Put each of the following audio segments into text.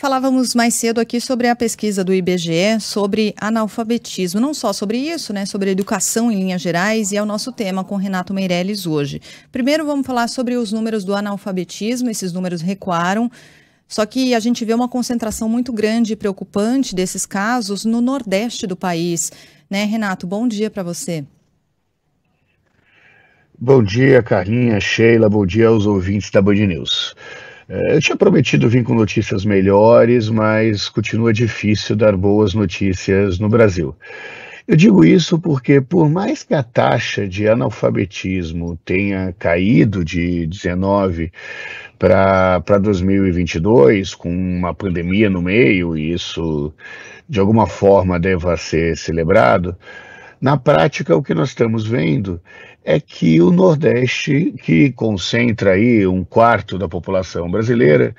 Falávamos mais cedo aqui sobre a pesquisa do IBGE sobre analfabetismo, não só sobre isso, né, sobre educação em linhas gerais, e é o nosso tema com Renato Meirelles hoje. Primeiro vamos falar sobre os números do analfabetismo, esses números recuaram, só que a gente vê uma concentração muito grande e preocupante desses casos no nordeste do país. Né, Renato, bom dia para você. Bom dia, Carlinha, Sheila, bom dia aos ouvintes da Band News. É, eu tinha prometido vir com notícias melhores, mas continua difícil dar boas notícias no Brasil. Eu digo isso porque, por mais que a taxa de analfabetismo tenha caído de 19 para 2022, com uma pandemia no meio, e isso de alguma forma deva ser celebrado, na prática, o que nós estamos vendo é que o Nordeste, que concentra aí um quarto da população brasileira,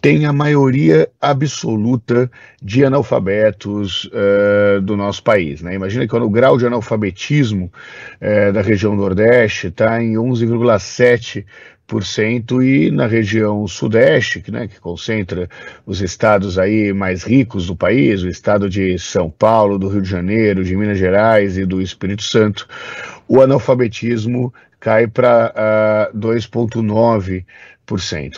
tem a maioria absoluta de analfabetos uh, do nosso país. Né? Imagina que o grau de analfabetismo uh, da região Nordeste está em 11,7 10% e na região sudeste, que, né, que concentra os estados aí mais ricos do país, o estado de São Paulo, do Rio de Janeiro, de Minas Gerais e do Espírito Santo, o analfabetismo cai para uh, 2,9%.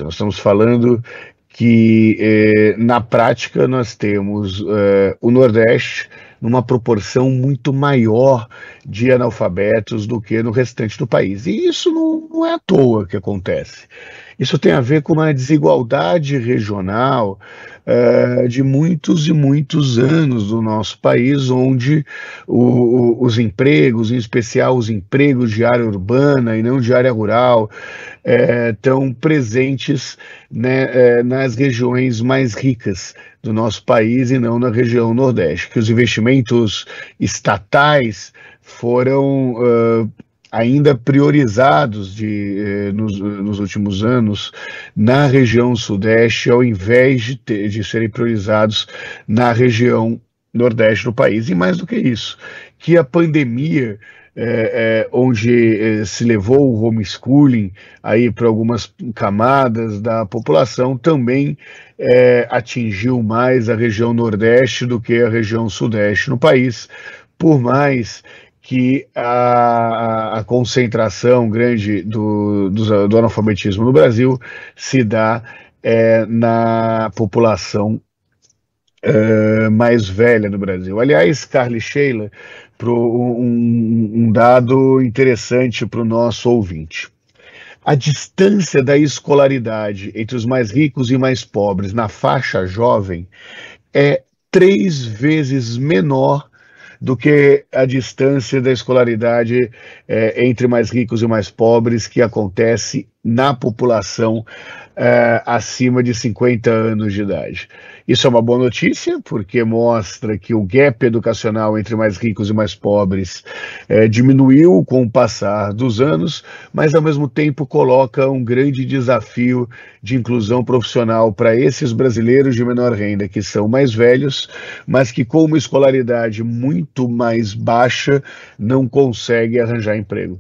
Nós estamos falando que, eh, na prática, nós temos uh, o Nordeste numa proporção muito maior de analfabetos do que no restante do país. E isso não não é à toa que acontece. Isso tem a ver com uma desigualdade regional uh, de muitos e muitos anos no nosso país, onde o, os empregos, em especial os empregos de área urbana e não de área rural, uh, eh, estão presentes né, uh, nas regiões mais ricas do nosso país e não na região Nordeste. Que os investimentos estatais foram ainda priorizados de, eh, nos, nos, últimos anos na região sudeste, ao invés de, ter, de serem priorizados na região nordeste do país. E mais do que isso, que a pandemia eh, eh, onde eh, se levou o homeschooling aí para algumas camadas da população também atingiu mais a região nordeste do que a região sudeste no país, por mais que a, a concentração grande do, do, do, analfabetismo no Brasil se dá é, na população é, mais velha no Brasil. Aliás, Carly Sheila, pro, um, um dado interessante para o nosso ouvinte. A distância da escolaridade entre os mais ricos e mais pobres na faixa jovem é três vezes menor do que a distância da escolaridade é, entre mais ricos e mais pobres que acontece na população é, acima de 50 anos de idade. Isso é uma boa notícia, porque mostra que o gap educacional entre mais ricos e mais pobres é, diminuiu com o passar dos anos, mas ao mesmo tempo coloca um grande desafio de inclusão profissional para esses brasileiros de menor renda, que são mais velhos, mas que com uma escolaridade muito mais baixa não conseguem arranjar emprego.